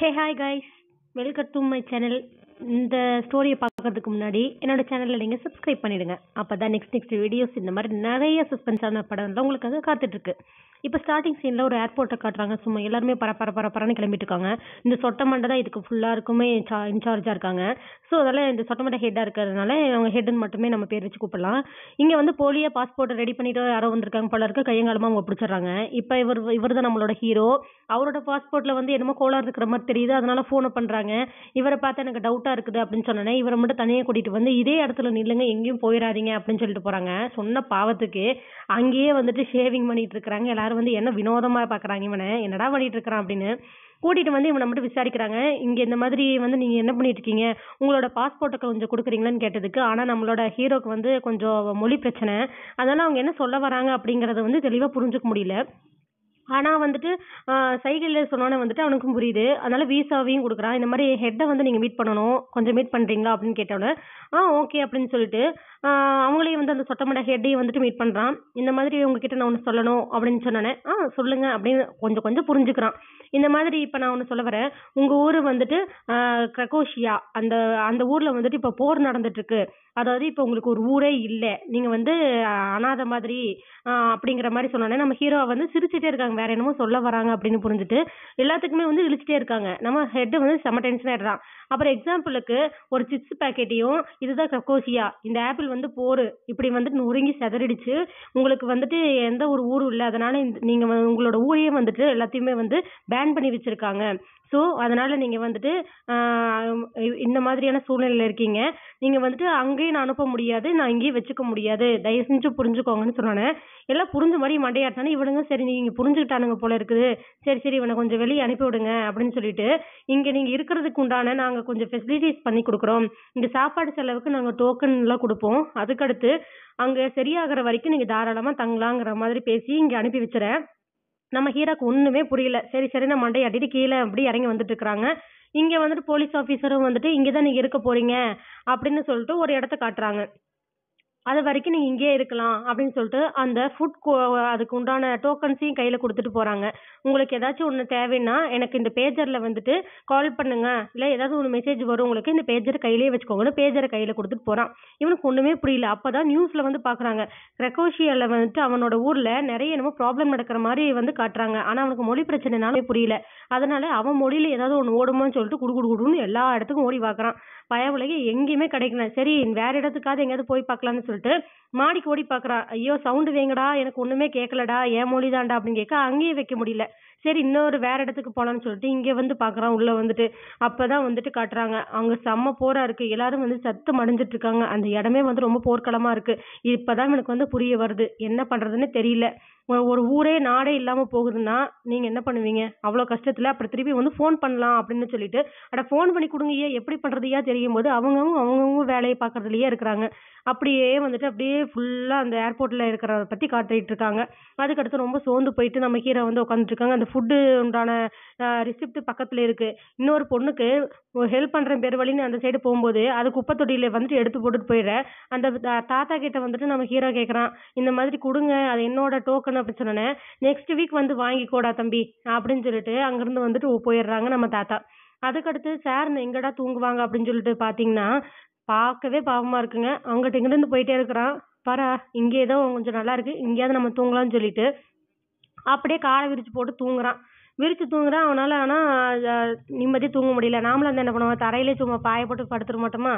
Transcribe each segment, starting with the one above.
hey hi guys welcome to my channel இந்த ஸ்டோரியை பார்க்கறதுக்கு முன்னாடி என்னோட சேனலில் நீங்கள் சப்ஸ்கிரைப் பண்ணிடுங்க அப்போ தான் நெக்ஸ்ட் நெக்ஸ்ட் வீடியோஸ் இந்த மாதிரி நிறைய சஸ்பென்ஸான படம்லாம் உங்களுக்காக காத்துட்ருக்கு இப்போ ஸ்டார்டிங் சீனில் ஒரு ஏர்போர்ட்டை காட்டுறாங்க சும்மா எல்லாருமே பர பர பரப்பரன்னு கிளம்பிட்டு இருக்காங்க இந்த சொட்ட மண்டை தான் இதுக்கு ஃபுல்லாக இருக்குமே இன்சார்ஜாக இருக்காங்க ஸோ அதெல்லாம் இந்த சொட்ட மண்டை ஹெட்டாக இருக்கிறதுனால அவங்க ஹெட்டுன்னு மட்டுமே நம்ம பேர் வச்சு கூப்பிடலாம் இங்கே வந்து போலியாக பாஸ்போர்ட்டை ரெடி பண்ணிட்டு யாரோ வந்திருக்காங்க போல இருக்க கையங்காலமாக அவங்க பிடிச்சிடுறாங்க இப்போ இவர் இவர் தான் நம்மளோட ஹீரோ அவரோட பாஸ்போர்ட்டில் வந்து என்னமோ கோளாறு இருக்கிற மாதிரி தெரியுது அதனால ஃபோனை பண்ணுறாங்க இவரை பார்த்தா எனக்கு டவுட்டாக இருக்குது அப்படின்னு சொன்னேன் இவரை மட்டும் தனியாக கூட்டிகிட்டு வந்து இதே இடத்துல நில்லுங்க எங்கேயும் போயிடாதீங்க அப்படின்னு சொல்லிட்டு போகிறாங்க சொன்ன பாவத்துக்கு அங்கேயே வந்துட்டு ஷேவிங் பண்ணிட்டு இருக்கிறாங்க எல்லாரும் வந்து என்ன வினோதமாக பார்க்குறாங்க இவனை என்னடா பண்ணிட்டு இருக்கிறான் அப்படின்னு கூட்டிகிட்டு வந்து இவனை மட்டும் விசாரிக்கிறாங்க இங்கே இந்த மாதிரி வந்து நீங்கள் என்ன பண்ணிட்டு இருக்கீங்க உங்களோட பாஸ்போர்ட்டை கொஞ்சம் கொடுக்குறீங்களான்னு கேட்டதுக்கு ஆனால் நம்மளோட ஹீரோக்கு வந்து கொஞ்சம் மொழி பிரச்சனை அதனால் அவங்க என்ன சொல்ல வராங்க அப்படிங்கிறத வந்து தெளிவாக புரிஞ்சுக்க முடியல ஆனா வந்துட்டு ஆஹ் சைகைல சொன்னோனே வந்துட்டு அவனுக்கும் புரியுது அதனால வீசாவையும் கொடுக்குறான் இந்த மாதிரி head வந்து நீங்க meet பண்ணனும் கொஞ்சம் meet பண்றீங்களா அப்படின்னு கேட்டவுடனே ஆஹ் okay அப்படின்னு சொல்லிட்டு ஆஹ் அவங்களையும் வந்து அந்த சட்டமன்ற head வந்துட்டு meet பண்றான் இந்த மாதிரி உங்ககிட்ட நான் ஒண்ணு சொல்லணும் அப்படின்னு சொன்னோனே ஆஹ் சொல்லுங்க அப்படின்னு கொஞ்சம் கொஞ்சம் புரிஞ்சுக்கிறான் இந்த மாதிரி இப்ப நான் ஒண்ணு சொல்ல வரேன் உங்க ஊரு வந்துட்டு ஆஹ் கிரகோஷியா அந்த அந்த ஊர்ல வந்துட்டு இப்ப போர் நடந்துட்டு இருக்கு அதாவது இப்ப உங்களுக்கு ஒரு ஊரே இல்ல நீங்க வந்து அனாதை மாதிரி அப்படிங்கிற மாதிரி சொன்னோன்னே நம்ம ஹீரோவை வந்து சிரிச்சுட்டே இருக்காங்க வேற என்னமோ சொல்ல வராங்க அப்படின்னு புரிஞ்சுட்டு எல்லாத்துக்குமே வந்து இழிச்சிட்டே இருக்காங்க நம்ம ஹெட் வந்து செம டென்ஷன் ஆயிடுறான் அப்புறம் எக்ஸாம்பிளுக்கு ஒரு சிப்ஸ் பேக்கெட்டையும் இதுதான் கக்கோசியா இந்த ஆப்பிள் வந்து போரு இப்படி வந்துட்டு நொறுங்கி செதறிடுச்சு உங்களுக்கு வந்துட்டு எந்த ஒரு ஊரும் இல்லை அதனால நீங்க உங்களோட ஊரையே வந்துட்டு எல்லாத்தையுமே வந்து பேன் பண்ணி வச்சிருக்காங்க ஸோ அதனால் நீங்கள் வந்துட்டு இந்த மாதிரியான சூழ்நிலையில் இருக்கீங்க நீங்கள் வந்துட்டு அங்கேயும் நான் அனுப்ப முடியாது நான் இங்கேயும் வச்சுக்க முடியாது தயவு செஞ்சு புரிஞ்சுக்கோங்கன்னு சொன்னோன்னே எல்லாம் புரிஞ்ச மாதிரி மண்டையாட்டினானே இவனுங்க சரி நீங்கள் புரிஞ்சுக்கிட்டானுங்க போல இருக்குது சரி சரி இவனை கொஞ்சம் வெளியே அனுப்பி விடுங்க அப்படின்னு சொல்லிட்டு இங்கே நீங்கள் இருக்கிறதுக்கு உண்டான நாங்கள் கொஞ்சம் ஃபெசிலிட்டிஸ் பண்ணி கொடுக்குறோம் இங்கே சாப்பாடு செலவுக்கு நாங்கள் டோக்கன்லாம் கொடுப்போம் அதுக்கடுத்து அங்கே சரியாகிற வரைக்கும் நீங்கள் தாராளமாக தங்கலாங்கிற மாதிரி பேசி இங்கே அனுப்பி வச்சுறேன் நம்ம ஹீராக்கு ஒண்ணுமே புரியல சரி சரி மண்டை அடிட்டு கீழே அப்படி இறங்கி வந்துட்டு இருக்கிறாங்க இங்க வந்துட்டு போலீஸ் ஆஃபீஸரும் வந்துட்டு இங்கதான் நீங்க இருக்க போறீங்க அப்படின்னு சொல்லிட்டு ஒரு இடத்த காட்டுறாங்க அது வரைக்கும் நீ இங்கேயே இருக்கலாம் அப்படின்னு சொல்லிட்டு அந்த ஃபுட் கோ அதுக்கு உண்டான டோக்கன்ஸையும் கையில் கொடுத்துட்டு போகிறாங்க உங்களுக்கு ஏதாச்சும் ஒன்று தேவைன்னா எனக்கு இந்த பேஜரில் வந்துட்டு கால் பண்ணுங்கள் இல்லை ஏதாவது ஒரு மெசேஜ் வரும் உங்களுக்கு இந்த பேஜரை கையிலேயே வச்சுக்கோங்கன்னு பேஜரை கையில் கொடுத்துட்டு போகிறான் இவனுக்கு ஒன்றுமே புரியல அப்போ தான் நியூஸில் வந்து பார்க்குறாங்க ரெக்கோஷியாவில் வந்துட்டு அவனோட ஊரில் நிறைய என்னமோ ப்ராப்ளம் நடக்கிற மாதிரி வந்து காட்டுறாங்க ஆனால் அவனுக்கு மொழி பிரச்சனைனாலே புரியல அதனால அவன் மொழியில் ஏதாவது ஒன்று ஓடுமான்னு சொல்லிட்டு குடு குடு குடுன்னு எல்லா இடத்துக்கும் ஓடி பார்க்குறான் பய எங்கேயுமே கிடைக்கல சரி வேற இடத்துக்காவது எங்கேயாவது போய் பார்க்கலான்னு சொல்லி சொல்லிட்டு மாடிக்கு ஓடி பாக்குறா ஐயோ sound வேங்கடா எனக்கு ஒண்ணுமே கேக்கலடா என் மொழி அப்படின்னு கேக்க அங்கேயும் வைக்க முடியல சரி இன்னொரு வேற இடத்துக்கு போலாம்னு சொல்லிட்டு இங்க வந்து பாக்குறான் உள்ள வந்துட்டு அப்பதான் வந்துட்டு காட்டுறாங்க அவங்க செம்ம போரா இருக்கு எல்லாரும் வந்து சத்து அடைஞ்சிட்டு இருக்காங்க அந்த இடமே வந்து ரொம்ப போர்க்களமா இருக்கு இப்பதான் இவனுக்கு வந்து புரிய வருது என்ன பண்றதுன்னு தெரியல ஒரு ஊரே நாடே இல்லாம போகுதுன்னா நீங்க என்ன பண்ணுவீங்க அவ்வளவு கஷ்டத்துல அப்புறம் திருப்பி வந்து ஃபோன் பண்ணலாம் அப்படின்னு சொல்லிட்டு அட ஃபோன் பண்ணி கொடுங்கய்யா எப்படி பண்றதுயா தெரியும் போது அவங்கவுங்க அவங்கவுங்க வேலையை பாக்குறதுலயே இருக்கிறாங்க அப்படியே வந்துட்டு அப்படியே ஃபுல்லா அந்த ஏர்போர்ட்ல இருக்கிறத பத்தி காட்டிட்டு இருக்காங்க அதுக்கடுத்து ரொம்ப சோர்ந்து போயிட்டு நம்ம கீரை வந்து உட்காந்துட்டு இருக்காங்க அந்த ஃபுட்டு உண்டான ரிசிப்ட் பக்கத்தில் இருக்குது இன்னொரு பொண்ணுக்கு ஹெல்ப் பண்ணுறேன் பேர் வழின்னு அந்த சைடு போகும்போது அது குப்பை தொட்டியில் வந்துட்டு எடுத்து போட்டுட்டு போயிடுறேன் அந்த தாத்தா கிட்ட வந்துட்டு நம்ம ஹீரோ கேட்குறான் இந்த மாதிரி கொடுங்க அது என்னோட டோக்கன் அப்படின்னு சொன்னோன்னே நெக்ஸ்ட் வீக் வந்து வாங்கிக்கோடா தம்பி அப்படின்னு சொல்லிட்டு அங்கேருந்து வந்துட்டு போயிடுறாங்க நம்ம தாத்தா அதுக்கடுத்து சார் எங்கடா தூங்குவாங்க அப்படின்னு சொல்லிட்டு பார்த்தீங்கன்னா பார்க்கவே பாவமாக இருக்குங்க அவங்ககிட்ட இங்கிருந்து போயிட்டே இருக்கிறான் பாரா இங்கே ஏதோ கொஞ்சம் நல்லா இருக்குது இங்கேயாவது நம்ம தூங்கலாம்னு சொல்லிட்டு அப்படியே காலை விரிச்சு போட்டு தூங்குறான் விரிச்சு தூங்குறான் அவனால் ஆனால் நிம்மதியாக தூங்க முடியல நாமளும் அந்த என்ன பண்ணுவோம் தரையிலே சும்மா பாய போட்டு படுத்துட மாட்டோமா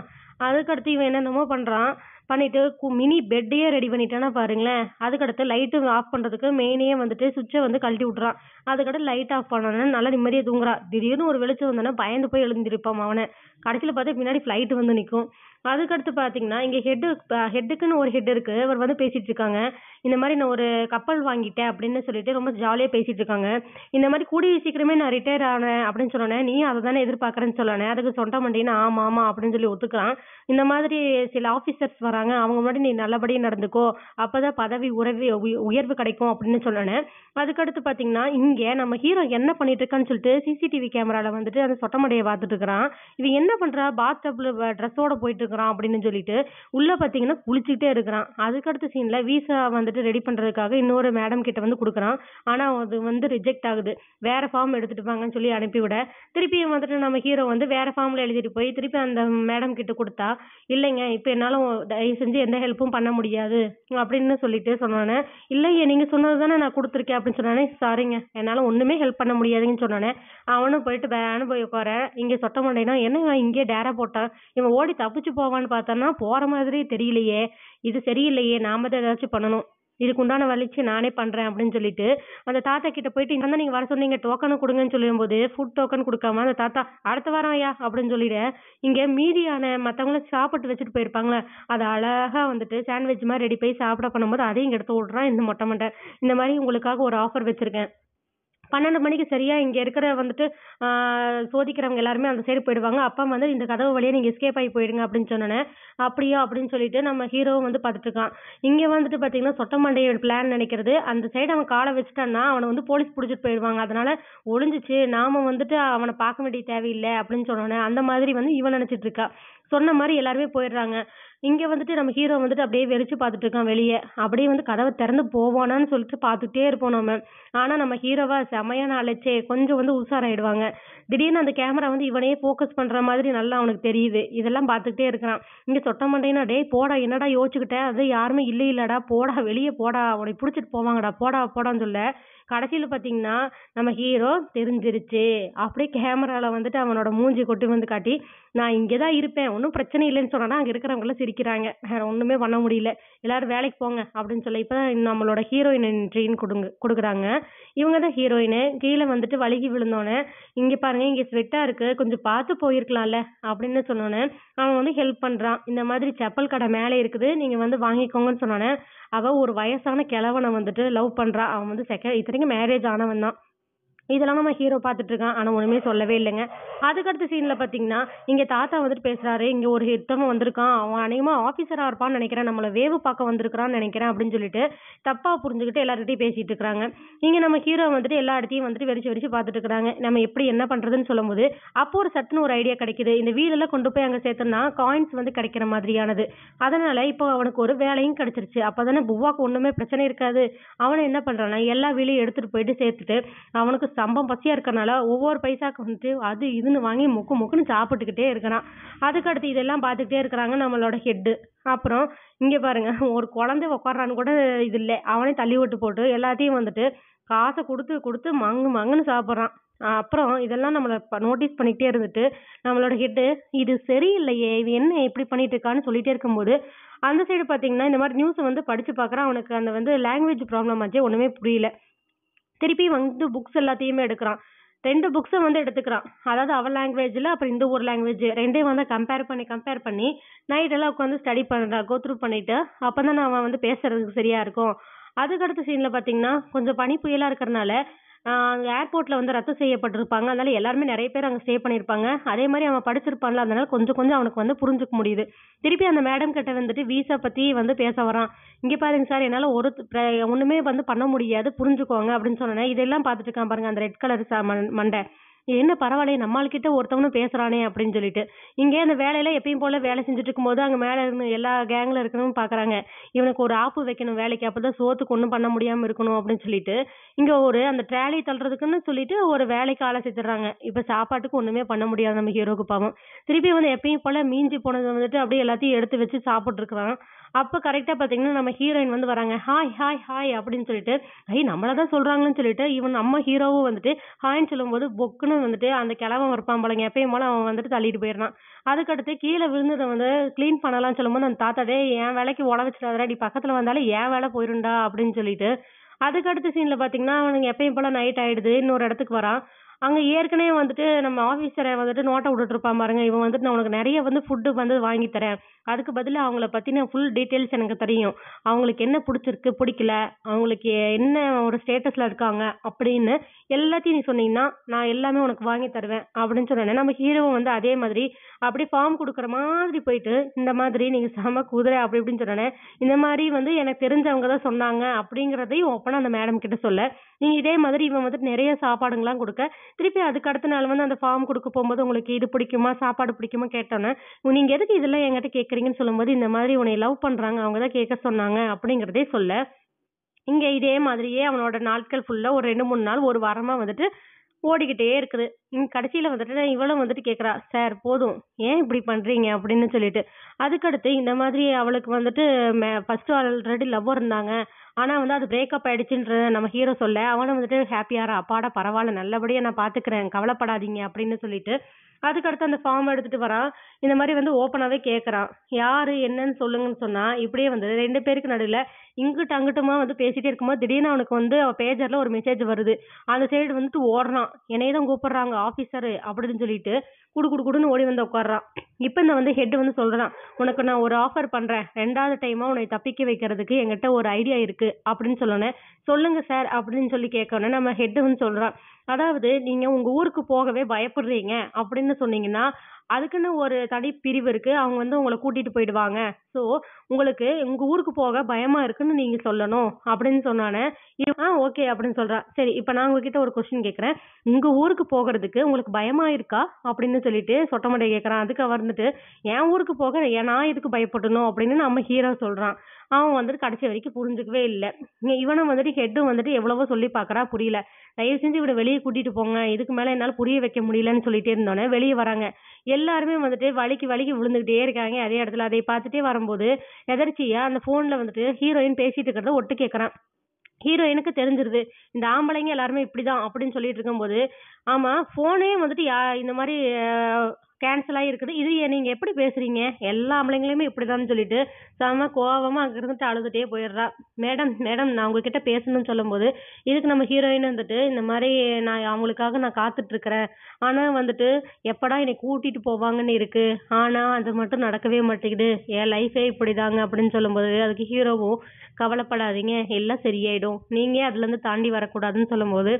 அதுக்கடுத்து இவன் என்னென்னமோ பண்ணுறான் பண்ணிவிட்டு மினி பெட்டையே ரெடி பண்ணிட்டானா பாருங்களேன் அதுக்கடுத்து லைட்டு ஆஃப் பண்ணுறதுக்கு மெயினே வந்துட்டு சுவிட்சை வந்து கழட்டி விட்றான் அதுக்கடுத்து லைட் ஆஃப் பண்ணோன்னே நல்லா நிம்மதியாக தூங்குறான் திடீர்னு ஒரு வெளிச்சம் வந்தோன்னா பயந்து போய் எழுந்திருப்பான் அவனை கடைசியில் பார்த்தா பின்னாடி ஃப்ளைட்டு வந்து நிற்கும் அதுக்கடுத்து பார்த்தீங்கன்னா இங்கே ஹெட்டு ஹெட்டுக்குன்னு ஒரு ஹெட் இருக்குது அவர் வந்து பேசிகிட்டு இருக்காங்க இந்த மாதிரி நான் ஒரு கப்பல் வாங்கிட்டேன் அப்படின்னு சொல்லிட்டு ரொம்ப ஜாலியாக பேசிட்டு இருக்காங்க இந்த மாதிரி கூடிய சீக்கிரமே நான் ரிட்டையர் ஆனேன் அப்படின்னு சொன்னேன் நீ அதை தானே எதிர்பார்க்குறேன்னு சொல்லானே அதுக்கு சொன்ன மண்டின்னு ஆமா ஆமா அப்படின்னு சொல்லி ஒத்துக்கிறான் இந்த மாதிரி சில ஆஃபீஸர்ஸ் வராங்க அவங்க முன்னாடி நீ நல்லபடியாக நடந்துக்கோ அப்பதான் பதவி உறவி உயர்வு கிடைக்கும் அப்படின்னு சொன்னேன் அதுக்கடுத்து பார்த்தீங்கன்னா இங்கே நம்ம ஹீரோ என்ன பண்ணிட்டு இருக்கான்னு சொல்லிட்டு சிசிடிவி கேமரால வந்துட்டு அந்த சொட்டமடையை பார்த்துட்டு இருக்கிறான் இவன் என்ன பண்றா பாத் டப்ல ட்ரெஸ்ஸோட போயிட்டு இருக்கிறான் அப்படின்னு சொல்லிட்டு உள்ளே பார்த்தீங்கன்னா குளிச்சுக்கிட்டே இருக்கிறான் அதுக்கடுத்த சீனில் வீசா வந்துட்டு கார்டு ரெடி பண்ணுறதுக்காக இன்னொரு மேடம் கிட்ட வந்து கொடுக்குறான் ஆனால் அது வந்து ரிஜெக்ட் ஆகுது வேற ஃபார்ம் எடுத்துட்டு வாங்கன்னு சொல்லி அனுப்பிவிட திருப்பியும் வந்துட்டு நம்ம ஹீரோ வந்து வேற ஃபார்மில் எழுதிட்டு போய் திருப்பி அந்த மேடம் கிட்ட கொடுத்தா இல்லைங்க இப்போ என்னால் தயவு செஞ்சு எந்த ஹெல்ப்பும் பண்ண முடியாது அப்படின்னு சொல்லிட்டு சொன்னானே இல்லைங்க நீங்க சொன்னது தானே நான் கொடுத்துருக்கேன் அப்படின்னு சொன்னானே சாரிங்க என்னால் ஒன்றுமே ஹெல்ப் பண்ண முடியாதுன்னு சொன்னானே அவனும் போயிட்டு வேணும் போய் உட்கார இங்கே சொட்ட மாட்டேனா என்ன இங்கே டேரா போட்டான் இவன் ஓடி தப்பிச்சு போவான்னு பார்த்தான்னா போகிற மாதிரி தெரியலையே இது சரியில்லையே நாம தான் ஏதாச்சும் பண்ணணும் இதுக்கு உண்டான வலிச்சு நானே பண்ணுறேன் அப்படின்னு சொல்லிட்டு அந்த தாத்தா கிட்ட போயிட்டு இங்கே நீங்கள் வர சொன்னீங்க டோக்கன் கொடுங்கன்னு சொல்லும்போது ஃபுட் டோக்கன் கொடுக்காம அந்த தாத்தா அடுத்த வாரம் ஐயா அப்படின்னு சொல்லிட்டு இங்கே மீதியான மற்றவங்களும் சாப்பிட்டு வச்சுட்டு போயிருப்பாங்களே அது அழகாக வந்துட்டு சாண்ட்விச் மாதிரி ரெடி பண்ணி சாப்பிட பண்ணும்போது அதையும் எடுத்து விட்றான் இந்த மொட்டை மண்டை இந்த மாதிரி உங்களுக்காக ஒரு ஆஃபர் வச்சுருக்கேன் பன்னெண்டு மணிக்கு சரியா இங்க இருக்கிற வந்துட்டு ஆஹ் சோதிக்கிறவங்க எல்லாருமே அந்த side போயிடுவாங்க அப்பா வந்து இந்த கதவு வழியா நீங்க escape ஆகி போயிடுங்க அப்படின்னு சொன்னவுடனே அப்படியா அப்படின்னு சொல்லிட்டு நம்ம hero வும் வந்து பாத்துட்டு இருக்கான் இங்க வந்துட்டு பாத்தீங்கன்னா சொட்ட மண்டையோட plan நினைக்கிறது அந்த side அவன் காலை வச்சுட்டான்னா அவன வந்து police பிடிச்சிட்டு போயிடுவாங்க அதனால ஒளிஞ்சிச்சு நாம வந்துட்டு அவன பாக்க வேண்டிய தேவையில்ல அப்படின்னு சொன்ன அந்த மாதிரி வந்து இவன் நினைச்சிட்டு இருக்கா சொன்ன மாதிரி எல்லாருமே போயிடுறாங்க இங்க வந்துட்டு நம்ம ஹீரோ வந்துட்டு அப்படியே வெளிச்சு பார்த்துட்டு இருக்கான் வெளியே அப்படியே வந்து கதவை திறந்து போவானான்னு சொல்லிட்டு பார்த்துட்டே இருப்போம் நம்ம ஆனா நம்ம ஹீரோவா செமையான அழைச்சே கொஞ்சம் வந்து உஷாராயிடுவாங்க திடீர்னு அந்த கேமரா வந்து இவனையே ஃபோக்கஸ் பண்ற மாதிரி நல்லா அவனுக்கு தெரியுது இதெல்லாம் பார்த்துக்கிட்டே இருக்கிறான் இங்க சொட்ட மண்டைனா டேய் போடா என்னடா யோசிச்சுக்கிட்டேன் அது யாருமே இல்லை இல்லடா போடா வெளியே போடா அவனை பிடிச்சிட்டு போவாங்கடா போடா போடான்னு சொல்ல கடைசியில் பார்த்தீங்கன்னா நம்ம ஹீரோ தெரிஞ்சிருச்சு அப்படியே கேமராவில் வந்துட்டு அவனோட மூஞ்சி கொட்டி வந்து காட்டி நான் இங்கே தான் இருப்பேன் ஒன்றும் பிரச்சனை இல்லைன்னு சொன்னால் அங்கே இருக்கிறவங்களாம் இடிக்கிறாங்க வேற ஒண்ணுமே பண்ண முடியல எல்லாரும் வேலைக்கு போங்க அப்படின்னு சொல்லி இப்ப நம்மளோட ஹீரோயின் ட்ரெயின் கொடுங்க கொடுக்குறாங்க இவங்க தான் ஹீரோயின் கீழே வந்துட்டு வழுகி விழுந்தோடனே இங்க பாருங்க இங்க ஸ்வெட்டா இருக்கு கொஞ்சம் பார்த்து போயிருக்கலாம்ல அப்படின்னு சொன்னோன்னே அவன் வந்து ஹெல்ப் பண்றான் இந்த மாதிரி செப்பல் கடை மேலே இருக்குது நீங்க வந்து வாங்கிக்கோங்கன்னு சொன்னோன்னே அவ ஒரு வயசான கிழவனை வந்துட்டு லவ் பண்றா அவன் வந்து செகண்ட் இத்தனைக்கும் மேரேஜ் ஆனவன் தான் இதெல்லாம் நம்ம ஹீரோ பார்த்துட்டு இருக்கான் ஆனா ஒண்ணுமே சொல்லவே இல்லைங்க அதுக்கடுத்த சீன்ல பாத்தீங்கன்னா இங்க தாத்தா வந்துட்டு பேசுறாரு இங்க ஒரு யுத்தம் வந்திருக்கான் அவன் அநேகமா ஆபீசரா இருப்பான்னு நினைக்கிறேன் நம்மள வேவு பார்க்க வந்திருக்கிறான்னு நினைக்கிறேன் அப்படின்னு சொல்லிட்டு தப்பா புரிஞ்சுக்கிட்டு எல்லாருக்கிட்டையும் பேசிட்டு இருக்காங்க இங்க நம்ம ஹீரோ வந்துட்டு எல்லா இடத்தையும் வந்துட்டு வெறிச்சு வெறிச்சு பார்த்துட்டு இருக்கிறாங்க நம்ம எப்படி என்ன பண்றதுன்னு சொல்லும்போது அப்போ ஒரு சட்டுன்னு ஒரு ஐடியா கிடைக்குது இந்த வீடெல்லாம் கொண்டு போய் அங்க சேர்த்தோம்னா காயின்ஸ் வந்து கிடைக்கிற மாதிரியானது அதனால இப்போ அவனுக்கு ஒரு வேலையும் கிடைச்சிருச்சு அப்பதானே புவாக்கு ஒண்ணுமே பிரச்சனை இருக்காது அவனை என்ன பண்ணுறான்னா எல்லா வீலையும் எடுத்துட்டு போயிட்டு சேர்த்துட்டு அவனுக்கு சம்பம் பசியாக இருக்கறனால ஒவ்வொரு பைசாவுக்கு வந்துட்டு அது இதுன்னு வாங்கி மொக்கு மொக்குன்னு சாப்பிட்டுக்கிட்டே இருக்கிறான் அதுக்கடுத்து இதெல்லாம் பார்த்துக்கிட்டே இருக்கிறாங்க நம்மளோட ஹெட்டு அப்புறம் இங்கே பாருங்க ஒரு குழந்தை உக்காறான்னு கூட இது இல்லை அவனே தள்ளி விட்டு போட்டு எல்லாத்தையும் வந்துட்டு காசை கொடுத்து கொடுத்து மங்கு மங்குன்னு சாப்பிட்றான் அப்புறம் இதெல்லாம் நம்மளை நோட்டீஸ் பண்ணிக்கிட்டே இருந்துட்டு நம்மளோட ஹெட்டு இது சரியில்லையே இது என்ன இப்படி பண்ணிட்டு இருக்கான்னு சொல்லிட்டே இருக்கும்போது அந்த சைடு பார்த்தீங்கன்னா இந்த மாதிரி நியூஸை வந்து படித்து பார்க்குறான் அவனுக்கு அந்த வந்து லாங்குவேஜ் ப்ராப்ளம் ஆச்சு ஒன்றுமே புரியல திருப்பி வந்து புக்ஸ் எல்லாத்தையுமே எடுக்கிறான் ரெண்டு புக்ஸும் வந்து எடுத்துக்கிறான் அதாவது அவள் லாங்குவேஜில் அப்புறம் இந்த ஒரு லாங்குவேஜ் ரெண்டையும் வந்து கம்பேர் பண்ணி கம்பேர் பண்ணி நைட்டெல்லாம் உட்காந்து ஸ்டடி பண்ணுறான் கோ த்ரூ பண்ணிவிட்டு அப்போ தான் அவன் வந்து பேசுறதுக்கு சரியாக இருக்கும் அதுக்கடுத்த சீனில் பார்த்தீங்கன்னா கொஞ்சம் பனி புயலாக இருக்கிறனால ஆஹ் airport ல வந்து ரத்து செய்யப்பட்டிருப்பாங்க அதனால எல்லாருமே நிறைய பேர் அங்க stay பண்ணிருப்பாங்க அதே மாதிரி அவன் படிச்சிருப்பான்ல அதனால கொஞ்சம் கொஞ்சம் அவனுக்கு வந்து புரிஞ்சுக்க முடியுது திருப்பி அந்த madam கிட்ட வந்துட்டு visa பத்தி வந்து பேச வர்றான் இங்க பாருங்க sir என்னால ஒரு ஒண்ணுமே வந்து பண்ண முடியாது புரிஞ்சுக்கோங்க அப்படின்னு சொன்ன உடனே இதெல்லாம் பாத்துட்டு இருக்கான் பாருங்க அந்த red color மண்டை என்ன பரவாயில்லையே நம்மள்கிட்ட ஒருத்தவனும் பேசுகிறானே அப்படின்னு சொல்லிட்டு இங்கே அந்த வேலையில எப்பயும் போல் வேலை செஞ்சுட்டு இருக்கும்போது அங்கே மேலே இருந்து எல்லா கேங்கில் இருக்கிறவங்க பார்க்குறாங்க இவனுக்கு ஒரு ஆப்பு வைக்கணும் வேலைக்கு அப்போ தான் சோத்துக்கு ஒன்றும் பண்ண முடியாமல் இருக்கணும் அப்படின்னு சொல்லிட்டு இங்கே ஒரு அந்த ட்ராலி தள்ளுறதுக்குன்னு சொல்லிட்டு ஒரு வேலைக்கு ஆளை இப்போ சாப்பாட்டுக்கு ஒன்றுமே பண்ண முடியாது நம்ம ஹீரோக்கு பாவம் திருப்பி வந்து எப்பயும் போல் மீஞ்சி போனது வந்துட்டு அப்படியே எல்லாத்தையும் எடுத்து வச்சு சாப்பிட்ருக்குறான் அப்ப கரெக்டா பாத்தீங்கன்னா நம்ம ஹீரோயின் வந்து வராங்க ஹாய் ஹாய் ஹாய் அப்படின்னு சொல்லிட்டு ஐய் நம்மளதான் சொல்றாங்கன்னு சொல்லிட்டு இவன் நம்ம ஹீரோவும் வந்துட்டு ஹாய்ன்னு சொல்லும்போது பொக்குன்னு வந்துட்டு அந்த கிழவன் இருப்பான் போலங்க எப்பயும் போல அவன் வந்துட்டு தள்ளிட்டு போயிடுறான் அதுக்கடுத்து கீழே விழுந்ததை வந்து கிளீன் பண்ணலாம்னு சொல்லும்போது அந்த தாத்தாதே என் வேலைக்கு உட வச்சிடாதடா நீ பக்கத்துல வந்தாலும் என் வேலை போயிருண்டா அப்படின்னு சொல்லிட்டு அதுக்கடுத்த சீனில் பார்த்தீங்கன்னா அவனுங்க எப்பயும் போல் நைட் ஆகிடுது இன்னொரு இடத்துக்கு வரான் அங்க ஏற்கனவே வந்துட்டு நம்ம officer வந்துட்டு நோட்ட விட்டுட்டு இருப்பான் பாருங்க இவன் வந்துட்டு நான் உனக்கு நிறைய வந்து ஃபுட்டு வந்து வாங்கி தரேன் அதுக்கு பதிலா அவங்கள பத்தின ஃபுல் டீட்டெயில்ஸ் எனக்கு தெரியும் அவங்களுக்கு என்ன புடிச்சிருக்கு புடிக்கல அவங்களுக்கு என்ன ஒரு ஸ்டேட்டஸ்ல இருக்காங்க அப்படின்னு எல்லாத்தையும் நீ சொன்னீங்கன்னா நான் எல்லாமே உனக்கு வாங்கி தருவேன் அப்படின்னு சொன்னோனே நம்ம ஹீரோ வந்து அதே மாதிரி அப்படியே ஃபார்ம் கொடுக்குற மாதிரி போயிட்டு இந்த மாதிரி நீங்க செம குதிரை அப்படி இப்படின்னு சொன்னோனே இந்த மாதிரி வந்து எனக்கு தெரிஞ்சவங்க தான் சொன்னாங்க அப்படிங்கறதையும் ஓப்பனாக அந்த மேடம் கிட்ட சொல்ல நீங்க இதே மாதிரி இவன் வந்துட்டு நிறைய சாப்பாடுங்கலாம் குடுக்க திருப்பி அதுக்கு அடுத்த நாள் வந்து அந்த ஃபார்ம் கொடுக்க போகும்போது உங்களுக்கு இது பிடிக்குமா சாப்பாடு பிடிக்குமா கேட்டோன்னே நீங்க எதுக்கு இதெல்லாம் என்கிட்ட கேக்குறீங்கன்னு சொல்லும்போது இந்த மாதிரி உன்னை லவ் பண்றாங்க அவங்கதான் கேட்க சொன்னாங்க அப்படிங்கிறதே சொல்ல இங்க இதே மாதிரியே அவனோட நாட்கள் full ஆ ஒரு ரெண்டு மூணு நாள் ஒரு வாரமா வந்துட்டு ஓடிக்கிட்டே இருக்குது கடைசியில் வந்துட்டு இவளும் வந்துட்டு கேட்குறா சார் போதும் ஏன் இப்படி பண்ணுறீங்க அப்படின்னு சொல்லிட்டு அதுக்கடுத்து இந்த மாதிரி அவளுக்கு வந்துட்டு மே ஃபஸ்ட்டு ஆல்ரெடி லவ்வர் இருந்தாங்க ஆனால் வந்து அது பிரேக்கப் ஆகிடுச்சுன்ற நம்ம ஹீரோ சொல்ல அவனும் வந்துட்டு ஹாப்பியாக அப்பாடா பரவாயில்ல நல்லபடியாக நான் பார்த்துக்கிறேன் கவலைப்படாதீங்க அப்படின்னு சொல்லிட்டு அதுக்கடுத்து அந்த ஃபார்ம் எடுத்துட்டு வரான் இந்த மாதிரி வந்து ஓப்பனாவே கேட்குறான் யாரு என்னன்னு சொல்லுங்கன்னு சொன்னா இப்படியே வந்து ரெண்டு பேருக்கு நடுவில் இங்கிட்டு அங்கிட்டுமா வந்து பேசிட்டே இருக்கும்போது திடீர்னு அவனுக்கு வந்து பேஜர்ல ஒரு மெசேஜ் வருது அந்த சைடு வந்துட்டு ஓடுறான் என்னைய தான் கூப்பிடுறாங்க ஆஃபீஸர் அப்படின்னு சொல்லிட்டு குடு குடுன்னு ஓடி வந்து உட்கார்றான் இப்போ இந்த வந்து ஹெட் வந்து சொல்கிறான் உனக்கு நான் ஒரு ஆஃபர் பண்ணுறேன் ரெண்டாவது டைமாக உன்னை தப்பிக்க வைக்கிறதுக்கு என்கிட்ட ஒரு ஐடியா இருக்குது அப்படின்னு சொல்லணும் சொல்லுங்கள் சார் அப்படின்னு சொல்லி கேட்கணும் நம்ம ஹெட் வந்து சொல்கிறான் அதாவது நீங்கள் உங்கள் ஊருக்கு போகவே பயப்படுறீங்க அப்படின்னு சொன்னீங்கன்னா அதுக்குன்னு ஒரு தனி பிரிவு இருக்கு அவங்க வந்து உங்களை கூட்டிட்டு போயிடுவாங்க so உங்களுக்கு உங்க ஊருக்கு போக பயமா இருக்குன்னு நீங்க சொல்லணும் அப்படின்னு சொன்னானே ஆஹ் okay அப்படின்னு சொல்றா சரி இப்போ நான் உங்ககிட்ட ஒரு question கேக்குறேன் உங்க ஊருக்கு போகுறதுக்கு உங்களுக்கு பயமா இருக்கா அப்படின்னு சொல்லிட்டு சொட்டமண்டை கேக்குறான் அதுக்கு அவன் வந்துட்டு என் ஊருக்கு போக நான் எதுக்கு பயப்படணும் அப்படின்னு நம்ம hero சொல்றான் அவன் வந்துட்டு கடைசி வரைக்கும் புரிஞ்சுக்கவே இல்லை இவனும் வந்துட்டு ஹெட்டும் வந்துட்டு எவ்வளவோ சொல்லி பாக்குறா புரியல தயவு செஞ்சு இவரை வெளியே கூட்டிட்டு போங்க இதுக்கு மேலே என்னால் புரிய வைக்க முடியலன்னு சொல்லிட்டே இருந்தோன்னே வெளியே வராங்க எல்லாருமே வந்துட்டு வலிக்கு வலிக்கு விழுந்துகிட்டே இருக்காங்க அதே இடத்துல அதை பார்த்துட்டே வரும்போது எதர்ச்சியா அந்த ஃபோனில் வந்துட்டு ஹீரோயின் பேசிட்டு இருக்கிறத ஒட்டு கேட்குறான் ஹீரோயினுக்கு தெரிஞ்சிருது இந்த ஆம்பளைங்க எல்லாருமே இப்படிதான் அப்படின்னு சொல்லிட்டு இருக்கும்போது ஆமா ஃபோனே வந்துட்டு யா இந்த மாதிரி cancel இருக்குது இது நீங்க எப்படி பேசுறீங்க எல்லா ஆம்பளைங்களுமே தான் சொல்லிட்டு செம கோவமா அங்க இருந்துட்டு அழுதுட்டே போயிடுறா madam madam நான் உங்ககிட்ட பேசணும்னு சொல்லும் போது இதுக்கு நம்ம heroine வந்துட்டு இந்த மாதிரி நான் அவங்களுக்காக நான் காத்துட்டு ஆனால் ஆனா வந்துட்டு எப்படா என்னை கூட்டிட்டு போவாங்கன்னு இருக்கு ஆனா அது மட்டும் நடக்கவே மாட்டேங்குது என் life ஏ இப்படிதாங்க அப்படின்னு சொல்லும் போது அதுக்கு hero வும் கவலைப்படாதீங்க எல்லாம் சரியாயிடும் நீங்க அதுல இருந்து தாண்டி வரக்கூடாதுன்னு சொல்லும் போது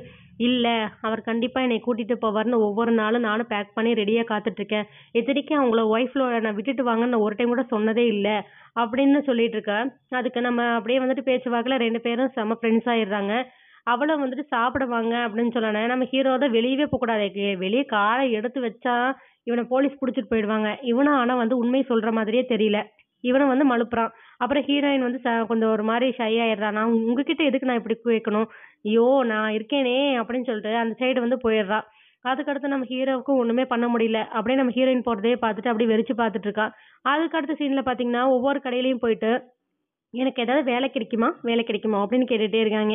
இல்லை அவர் கண்டிப்பாக என்னை கூட்டிகிட்டு போவார்னு ஒவ்வொரு நாளும் நானும் பேக் பண்ணி ரெடியாக காத்துட்ருக்கேன் எத்தனைக்கும் அவங்கள ஒய்ஃபோட நான் விட்டுட்டு வாங்கன்னு நான் ஒரு டைம் கூட சொன்னதே இல்லை அப்படின்னு சொல்லிகிட்ருக்கா அதுக்கு நம்ம அப்படியே வந்துட்டு பேச்சு வாக்கில் ரெண்டு பேரும் செம ஃப்ரெண்ட்ஸ் ஆயிடுறாங்க அவளும் வந்துட்டு சாப்பிடுவாங்க அப்படின்னு சொல்லணும் நம்ம ஹீரோ தான் வெளியவே போகக்கூடாது வெளியே காலை எடுத்து வச்சா இவனை போலீஸ் பிடிச்சிட்டு போயிடுவாங்க இவனும் ஆனால் வந்து உண்மையை சொல்கிற மாதிரியே தெரியல இவனை வந்து மழுப்புறான் அப்புறம் ஹீரோயின் வந்து கொஞ்சம் ஒரு மாதிரி ஷை ஆயிடுறா நான் உங்ககிட்ட எதுக்கு நான் இப்படி கேட்கணும் ஐயோ நான் இருக்கேனே அப்படின்னு சொல்லிட்டு அந்த சைடு வந்து போயிடுறா அதுக்கடுத்து நம்ம ஹீரோவுக்கும் ஒண்ணுமே பண்ண முடியல அப்படியே நம்ம ஹீரோயின் போறதே பார்த்துட்டு அப்படியே வெறிச்சு பார்த்துட்டு இருக்கா அதுக்கடுத்த சீன்ல பாத்தீங்கன்னா ஒவ்வொரு கடையிலயும் போயிட்டு எனக்கு ஏதாவது வேலை கிடைக்குமா வேலை கிடைக்குமா அப்படின்னு கேட்டுகிட்டே இருக்காங்க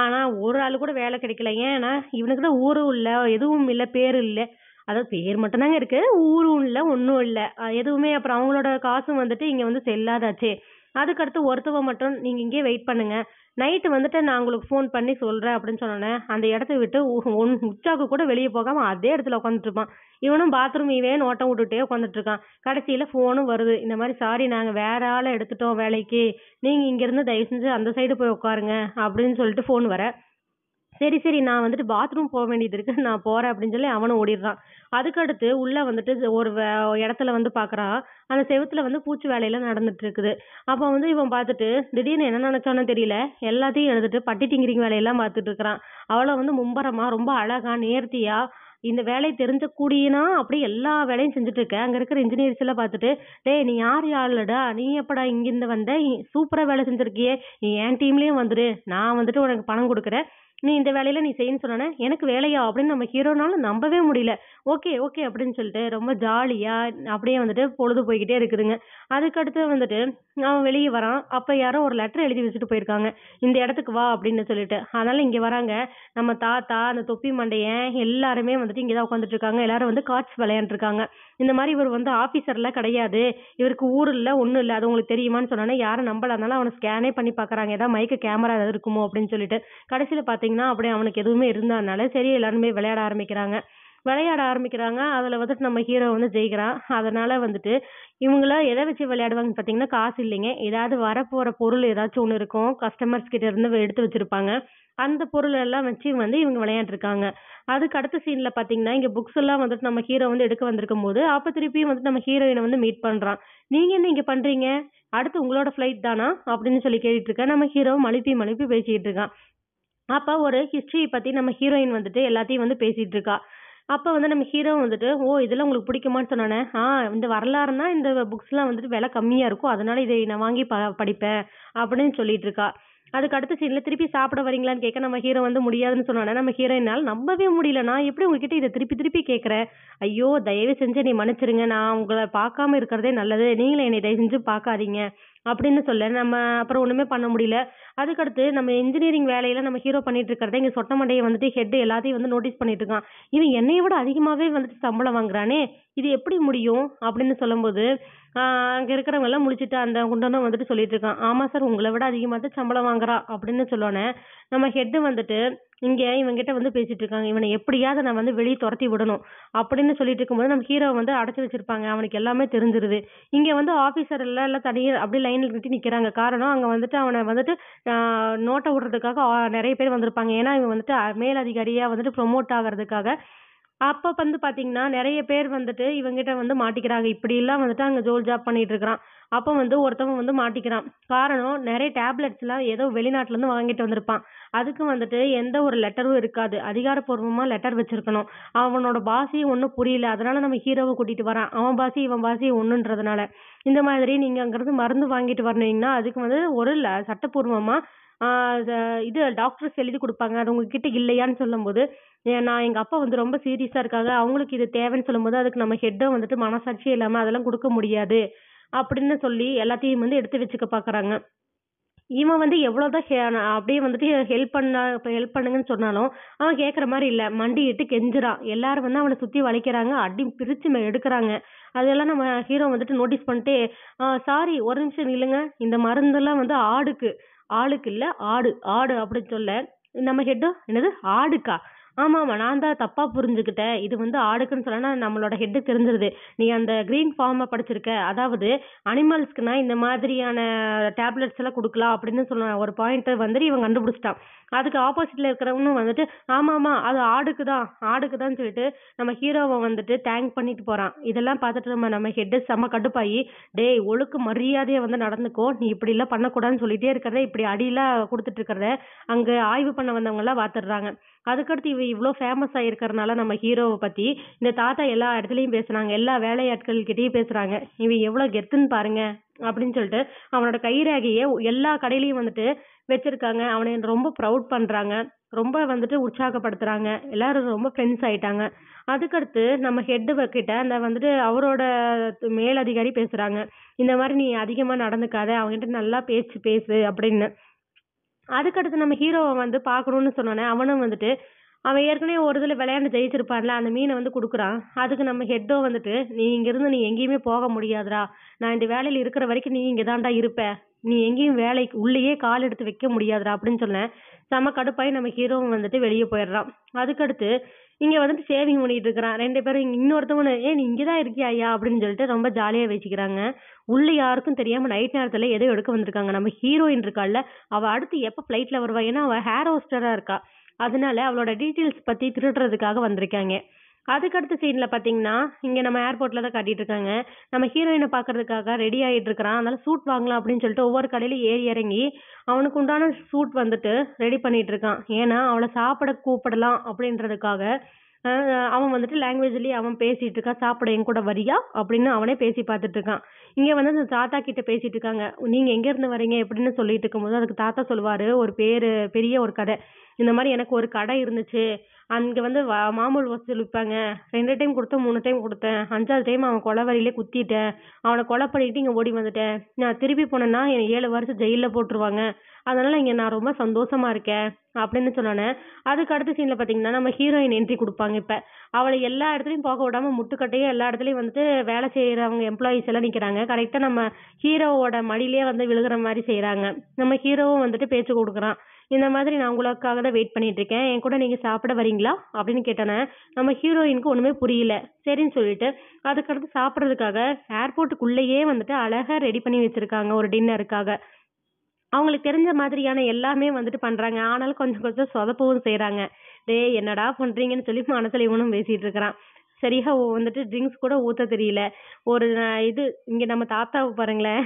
ஆனால் ஒரு ஆள் கூட வேலை கிடைக்கல ஏன்னா இவனுக்கு தான் ஊரும் இல்லை எதுவும் இல்லை பேரும் இல்லை அதாவது பேர் மட்டும் தாங்க இருக்கு ஊரும் இல்லை ஒன்றும் இல்லை எதுவுமே அப்புறம் அவங்களோட காசும் வந்துட்டு இங்கே வந்து செல்லாதாச்சே அதுக்கடுத்து ஒருத்தவ மட்டும் நீங்கள் இங்கேயே வெயிட் பண்ணுங்க நைட்டு வந்துட்டு நான் உங்களுக்கு ஃபோன் பண்ணி சொல்கிறேன் அப்படின்னு சொன்னோன்னே அந்த இடத்த விட்டு ஒன் உச்சாக்கு கூட வெளியே போகாமல் அதே இடத்துல உட்காந்துட்ருப்பான் இவனும் பாத்ரூம் இவன் ஓட்டம் விட்டுட்டே உட்காந்துட்ருக்கான் கடைசியில் ஃபோனும் வருது இந்த மாதிரி சாரி நாங்கள் வேறு ஆளை எடுத்துட்டோம் வேலைக்கு நீங்கள் இங்கேருந்து தயவு செஞ்சு அந்த சைடு போய் உட்காருங்க அப்படின்னு சொல்லிட்டு ஃபோன் வர சரி சரி நான் வந்துட்டு பாத்ரூம் போக வேண்டியது இருக்கு நான் போறேன் அப்படின்னு சொல்லி அவனும் ஓடிடுறான் அதுக்கடுத்து உள்ள வந்துட்டு ஒரு இடத்துல வந்து பாக்குறான் அந்த செவுத்துல வந்து பூச்சி வேலையெல்லாம் நடந்துட்டு இருக்குது அப்ப வந்து இவன் பார்த்துட்டு திடீர்னு என்ன நினைச்சானோ தெரியல எல்லாத்தையும் எழுதிட்டு பட்டி டிங்கிரிங் வேலையெல்லாம் பார்த்துட்டு இருக்கிறான் அவளை வந்து மும்பரமா ரொம்ப அழகா நேர்த்தியா இந்த வேலையை தெரிஞ்ச கூடியனா அப்படி எல்லா வேலையும் செஞ்சுட்டு இருக்க அங்க இருக்கிற இன்ஜினியர்ஸ் எல்லாம் பார்த்துட்டு டேய் நீ யார் யாருலடா நீ எப்படா இங்கிருந்து வந்த சூப்பரா வேலை செஞ்சிருக்கியே நீ என் டீம்லயும் வந்துரு நான் வந்துட்டு உனக்கு பணம் கொடுக்குறேன் நீ இந்த வேலையில நீ செய்யின்னு சொன்னோனே எனக்கு வேலையா அப்படின்னு நம்ம hero னால நம்பவே முடியல okay okay அப்படின்னு சொல்லிட்டு ரொம்ப jolly யா அப்படியே வந்துட்டு பொழுது போய்க்கிட்டே இருக்குதுங்க அதுக்கடுத்து வந்துட்டு அவன் வெளிய வரான் அப்ப யாரோ ஒரு letter எழுதி வச்சுட்டு போயிருக்காங்க இந்த இடத்துக்கு வா அப்படின்னு சொல்லிட்டு அதனால இங்க வராங்க நம்ம தாத்தா அந்த தொப்பி மண்டையன் எல்லாருமே வந்துட்டு இங்கதான் உட்கார்ந்துட்டு இருக்காங்க எல்லாரும் வந்து cards விளையாடிட்டு இருக்காங்க இந்த மாதிரி இவர் வந்து ஆஃபீஸர்லாம் கிடையாது இவருக்கு ஊர் இல்லை ஒன்றும் இல்லை அது உங்களுக்கு தெரியுமான்னு சொன்னோன்னே யாரும் நம்பலாதனால அவனை ஸ்கேனே பண்ணி பார்க்குறாங்க ஏதாவது மைக்கு கேமரா ஏதாவது இருக்குமோ அப்படின்னு சொல்லிட்டு கடைசியில் பார்த்தீங்கன்னா அப்படியே அவனுக்கு எதுவுமே இருந்ததுனால சரி எல்லாருமே விளையாட ஆரம்பிக்கிறாங்க விளையாட ஆரம்பிக்கிறாங்க அதில் வந்துட்டு நம்ம ஹீரோ வந்து ஜெயிக்கிறான் அதனால் வந்துட்டு இவங்களாம் எதை வச்சு விளையாடுவாங்கன்னு பார்த்தீங்கன்னா காசு இல்லைங்க ஏதாவது வரப்போகிற பொருள் ஏதாச்சும் ஒன்று இருக்கும் கஸ்டமர்ஸ் கிட்ட இருந்து எடுத்து வச்சுருப்பாங்க அந்த பொருள் எல்லாம் வச்சு வந்து இவங்க விளையாண்டுருக்காங்க அதுக்கு அடுத்த சீனில் பார்த்தீங்கன்னா இங்கே புக்ஸ் எல்லாம் வந்துட்டு நம்ம ஹீரோ வந்து எடுக்க வந்திருக்கும் போது அப்போ திருப்பியும் வந்துட்டு நம்ம ஹீரோயினை வந்து மீட் பண்ணுறான் நீங்கள் என்ன இங்கே பண்ணுறீங்க அடுத்து உங்களோட ஃப்ளைட் தானா அப்படின்னு சொல்லி கேட்டுட்டு இருக்கேன் நம்ம ஹீரோ மலிப்பி மலிப்பி பேசிகிட்டு இருக்கான் அப்போ ஒரு ஹிஸ்ட்ரியை பற்றி நம்ம ஹீரோயின் வந்துட்டு எல்லாத்தையும் வந்து பேசிகிட்டு இருக்கா அப்போ வந்து நம்ம ஹீரோ வந்துட்டு ஓ இதெல்லாம் உங்களுக்கு பிடிக்குமான்னு சொன்னோன்னே ஆ இந்த வரலாறுனா இந்த புக்ஸ்லாம் வந்துட்டு விலை கம்மியாக இருக்கும் அதனால இதை நான் வாங்கி ப படிப்பேன் அப்படின்னு சொல்லிட்டு இருக்கா அதுக்கு அடுத்த சீனில் திருப்பி சாப்பிட வரீங்களான்னு கேட்க நம்ம ஹீரோ வந்து முடியாதுன்னு சொன்னானே நம்ம ஹீரோயினால் நம்பவே முடியல நான் எப்படி உங்ககிட்ட இதை திருப்பி திருப்பி கேட்குறேன் ஐயோ தயவு செஞ்சு நீ மன்னிச்சிருங்க நான் உங்களை பார்க்காம இருக்கிறதே நல்லது நீங்களும் என்னை தயவு செஞ்சு பார்க்காதீங்க அப்படின்னு சொல்ல நம்ம அப்புறம் ஒன்றுமே பண்ண முடியல அதுக்கடுத்து நம்ம இன்ஜினியரிங் வேலையில நம்ம ஹீரோ பண்ணிட்டு இருக்கிறத இங்கே சொட்ட மண்டையை வந்துட்டு ஹெட் எல்லாத்தையும் வந்து நோட்டீஸ் பண்ணிட்டு இருக்கான் இவன் என்னைய விட அதிகமாகவே வந்துட்டு சம்பளம் வாங்குறானே இது எப்படி முடியும் அப்படின்னு சொல்லும்போது அங்கே இருக்கிறவங்க எல்லாம் முடிச்சுட்டு அந்த குண்டனும் வந்துட்டு சொல்லிட்டு இருக்கான் ஆமாம் சார் உங்களை விட அதிகமாக தான் சம்பளம் வாங்குறா அப்படின்னு சொன்னோன்னே நம்ம ஹெட்டு வந்துட்டு இங்க இவன்கிட்ட வந்து பேசிட்டு இருக்காங்க இவனை எப்படியாவது நான் வந்து வெளியே துரத்தி விடணும் அப்படின்னு சொல்லிட்டு இருக்கும்போது நம்ம ஹீரோவை வந்து அடைச்சு வச்சிருப்பாங்க அவனுக்கு எல்லாமே தெரிஞ்சிருது இங்க வந்து ஆபீசர் எல்லாம் எல்லாம் தனியே அப்படியே லைன்ல கட்டி நிக்கிறாங்க காரணம் அங்க வந்துட்டு அவனை வந்துட்டு நோட்டை விடுறதுக்காக நிறைய பேர் வந்திருப்பாங்க ஏன்னா இவன் வந்துட்டு மேல் அதிகாரியா வந்துட்டு ப்ரொமோட் ஆகுறதுக்காக அப்ப வந்து பாத்தீங்கன்னா நிறைய பேர் வந்துட்டு இவங்கிட்ட வந்து மாட்டிக்கிறாங்க இப்படி எல்லாம் வந்துட்டு அங்க ஜோல் ஜாப் பண்ணிட்டு இருக்கிறான் அப்ப வந்து ஒருத்தவன் வந்து மாட்டிக்கிறான் காரணம் நிறைய டேப்லெட்ஸ் எல்லாம் ஏதோ வெளிநாட்டுல இருந்து வாங்கிட்டு வந்திருப்பான் அதுக்கு வந்துட்டு எந்த ஒரு லெட்டரும் இருக்காது அதிகாரப்பூர்வமா லெட்டர் வச்சிருக்கணும் அவனோட பாசியும் ஒன்றும் புரியல அதனால நம்ம ஹீரோவை கூட்டிட்டு வரான் அவன் பாசி இவன் பாசி ஒன்றுன்றதுனால இந்த மாதிரி நீங்க அங்கிருந்து மருந்து வாங்கிட்டு வரணும்னா அதுக்கு வந்து ஒரு சட்டப்பூர்வமா ஆஹ் இது doctors எழுதி கொடுப்பாங்க அது உங்ககிட்ட இல்லையான்னு சொல்லும்போது நான் எங்க அப்பா வந்து ரொம்ப serious ஆ இருக்காங்க அவங்களுக்கு இது தேவைன்னு சொல்லும்போது அதுக்கு நம்ம head உம் வந்துட்டு மனசாட்சி இல்லாம அதெல்லாம் கொடுக்க முடியாது அப்படின்னு சொல்லி எல்லாத்தையும் வந்து எடுத்து வச்சுக்க பாக்குறாங்க இவன் வந்து எவ்வளவுதான் அப்படியே வந்துட்டு help பண்ண help பண்ணுங்கன்னு சொன்னாலும் அவன் கேக்குற மாதிரி இல்ல மண்டியிட்டு கெஞ்சுறான் எல்லாரும் வந்து அவன சுத்தி வளைக்கிறாங்க அடி பிரிச்சு எடுக்குறாங்க அதெல்லாம் நம்ம hero வந்துட்டு notice பண்ணிட்டு சாரி sorry ஒரு நிமிஷம் நில்லுங்க இந்த மருந்தெல்லாம் வந்து ஆடுக்கு ஆளுக்கு இல்லை ஆடு ஆடு அப்படின்னு சொல்ல நம்ம ஹெட்டும் என்னது ஆடுக்கா ஆமா ஆமா நான் தான் தப்பா புரிஞ்சுகிட்டேன் இது வந்து ஆடுக்குன்னு சொன்னா நம்மளோட ஹெட்டு தெரிஞ்சிருது நீ அந்த green ஃபார்மை அ படிச்சிருக்க அதாவது animals க்குனா இந்த மாதிரியான tablets எல்லாம் கொடுக்கலாம் அப்படின்னு சொன்ன ஒரு point வந்துட்டு இவன் கண்டுபிடிச்சிட்டான் அதுக்கு opposite ல இருக்கிறவனும் வந்துட்டு ஆமா ஆமா அது ஆடுக்குதான் ஆடுக்குதான்னு சொல்லிட்டு நம்ம hero வ வந்துட்டு thank பண்ணிட்டு போறான் இதெல்லாம் பார்த்துட்டு நம்ம நம்ம head செம கடுப்பாயி டேய் ஒழுக்க மரியாதையா வந்து நடந்துக்கோ நீ இப்படி எல்லாம் பண்ணக்கூடாதுன்னு சொல்லிட்டே இருக்கிறத இப்படி அடியெல்லாம் கொடுத்துட்டு இருக்கிறத அங்க ஆய்வு பண்ண வந்தவங்க எல்லாம் பாத்துடுறாங்க அதுக்கடுத்து இவ இவ்வளோ ஃபேமஸ் ஆகிருக்கறனால நம்ம ஹீரோவை பற்றி இந்த தாத்தா எல்லா இடத்துலையும் பேசுகிறாங்க எல்லா வேலையாட்கள்கிட்டையும் பேசுகிறாங்க இவன் எவ்வளோ கெத்துன்னு பாருங்கள் அப்படின்னு சொல்லிட்டு அவனோட கைரேகையை எல்லா கடையிலையும் வந்துட்டு வச்சுருக்காங்க அவனை ரொம்ப ப்ரௌட் பண்ணுறாங்க ரொம்ப வந்துட்டு உற்சாகப்படுத்துகிறாங்க எல்லாரும் ரொம்ப ஃப்ரெண்ட்ஸ் ஆகிட்டாங்க அதுக்கடுத்து நம்ம ஹெட்டு கிட்ட அந்த வந்துட்டு அவரோட மேலதிகாரி பேசுகிறாங்க இந்த மாதிரி நீ அதிகமாக நடந்துக்காத அவங்ககிட்ட நல்லா பேச்சு பேசு அப்படின்னு அதுக்கடுத்து நம்ம ஹீரோவை வந்து பார்க்கணுன்னு சொன்னோன்னே அவனும் வந்துட்டு அவன் ஏற்கனவே ஒரு இதில் விளையாண்டு ஜெயிச்சிருப்பான்ல அந்த மீனை வந்து கொடுக்குறான் அதுக்கு நம்ம ஹெட்டோ வந்துட்டு நீ இங்கேருந்து நீ எங்கேயுமே போக முடியாதுடா நான் இந்த வேலையில் இருக்கிற வரைக்கும் நீ இங்கே தான்டா இருப்ப நீ எங்கேயும் வேலைக்கு உள்ளேயே கால் எடுத்து வைக்க முடியாதுடா அப்படின்னு சொன்னேன் செம கடுப்பாயி நம்ம ஹீரோவும் வந்துட்டு வெளியே போயிடுறான் அதுக்கடுத்து இங்க வந்துட்டு சேவிங் பண்ணிட்டு இருக்கிறான் ரெண்டு பேரும் இன்னொருத்தவன ஏய் நீ இங்கதான் ஐயா அப்படின்னு சொல்லிட்டு ரொம்ப jolly ஆ பேசிக்கிறாங்க உள்ள யாருக்கும் தெரியாம night நேரத்துல எதோ எடுக்க வந்திருக்காங்க நம்ம heroine இருக்காள்ல அவ அடுத்து எப்ப flight ல வருவா ஏன்னா அவ air hostess ஆ இருக்கா அதனால அவளோட details பத்தி திருடுறதுக்காக வந்திருக்காங்க அதுக்கடுத்த சீனில் பார்த்தீங்கன்னா இங்கே நம்ம ஏர்போர்ட்டில் தான் காட்டிட்டு இருக்காங்க நம்ம ஹீரோயினை பார்க்கறதுக்காக ரெடி ஆகிட்டு இருக்கிறான் அதனால் சூட் வாங்கலாம் அப்படின்னு சொல்லிட்டு ஒவ்வொரு கடையில் ஏறி இறங்கி அவனுக்கு உண்டான சூட் வந்துட்டு ரெடி பண்ணிட்டு இருக்கான் ஏன்னா அவளை சாப்பிட கூப்பிடலாம் அப்படின்றதுக்காக அவன் வந்துட்டு லாங்குவேஜ்லயே அவன் பேசிட்டு இருக்கான் சாப்பிட என் கூட வரியா அப்படின்னு அவனே பேசி பார்த்துட்டு இருக்கான் இங்க வந்து அந்த தாத்தா கிட்ட பேசிட்டு இருக்காங்க நீங்க எங்க இருந்து வரீங்க எப்படின்னு சொல்லிட்டு இருக்கும்போது அதுக்கு தாத்தா சொல்லுவாரு ஒரு பேரு பெரிய ஒரு கடை இந்த மாதிரி எனக்கு ஒரு கடை இருந்துச்சு அங்க வந்து மாமூல் வசூல் விற்பாங்க ரெண்டு டைம் கொடுத்தேன் மூணு டைம் கொடுத்தேன் அஞ்சாவது டைம் அவன் கொலை வரியிலே குத்திட்டேன் அவனை கொலை பண்ணிட்டு இங்க ஓடி வந்துட்டேன் நான் திருப்பி போனேன்னா என்னை ஏழு வருஷம் ஜெயிலில் போட்டுருவாங்க அதனால இங்கே நான் ரொம்ப சந்தோஷமா இருக்கேன் அப்படின்னு சொன்னோன்னே அதுக்கு அடுத்த சீனில் பார்த்தீங்கன்னா நம்ம ஹீரோயின் என்ட்ரி கொடுப்பாங்க இப்போ அவளை எல்லா இடத்துலையும் போக விடாம முட்டுக்கட்டையே எல்லா இடத்துலையும் வந்துட்டு வேலை செய்கிறவங்க எம்ப்ளாயிஸ் எல்லாம் நிற்கிறாங்க கரெக்டாக நம்ம ஹீரோவோட மடியிலேயே வந்து விழுகிற மாதிரி செய்கிறாங்க நம்ம ஹீரோவும் வந்துட்டு பேச்சு கொடுக்குறான் இந்த மாதிரி நான் உங்களுக்காக தான் வெயிட் பண்ணிட்டு இருக்கேன் என் கூட நீங்கள் சாப்பிட வரீங்களா அப்படின்னு கேட்டோன்னே நம்ம ஹீரோயினுக்கு ஒன்றுமே புரியல சரின்னு சொல்லிட்டு அதுக்கடுத்து சாப்பிட்றதுக்காக ஏர்போர்ட்டுக்குள்ளேயே வந்துட்டு அழகாக ரெடி பண்ணி வச்சிருக்காங்க ஒரு டின்னருக்காக அவங்களுக்கு தெரிஞ்ச மாதிரியான எல்லாமே வந்துட்டு பண்றாங்க ஆனாலும் கொஞ்சம் கொஞ்சம் சொதப்பவும் செய்யறாங்க டேய் என்னடா பண்றீங்கன்னு சொல்லி மனசுல இவனும் பேசிட்டு இருக்கிறான் சரியா வந்துட்டு ட்ரிங்க்ஸ் கூட ஊத்த தெரியல ஒரு இது இங்க நம்ம தாத்தா பாருங்களேன்